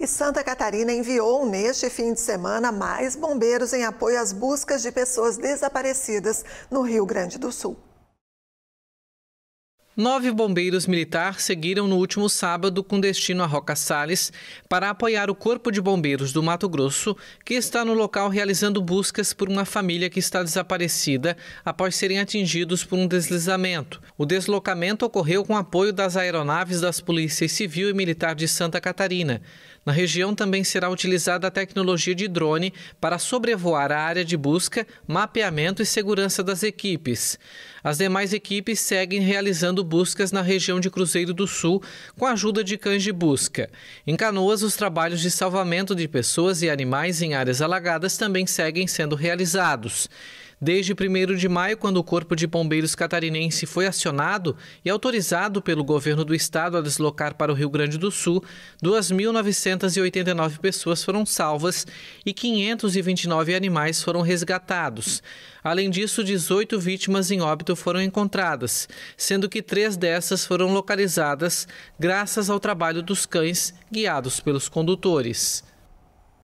E Santa Catarina enviou neste fim de semana mais bombeiros em apoio às buscas de pessoas desaparecidas no Rio Grande do Sul. Nove bombeiros militares seguiram no último sábado com destino a Roca Salles para apoiar o Corpo de Bombeiros do Mato Grosso, que está no local realizando buscas por uma família que está desaparecida após serem atingidos por um deslizamento. O deslocamento ocorreu com apoio das aeronaves das polícias civil e militar de Santa Catarina. Na região também será utilizada a tecnologia de drone para sobrevoar a área de busca, mapeamento e segurança das equipes. As demais equipes seguem realizando buscas na região de Cruzeiro do Sul com a ajuda de cães de busca. Em Canoas, os trabalhos de salvamento de pessoas e animais em áreas alagadas também seguem sendo realizados. Desde 1 de maio, quando o Corpo de Bombeiros Catarinense foi acionado e autorizado pelo governo do estado a deslocar para o Rio Grande do Sul, 2.989 pessoas foram salvas e 529 animais foram resgatados. Além disso, 18 vítimas em óbito foram encontradas, sendo que três dessas foram localizadas graças ao trabalho dos cães guiados pelos condutores.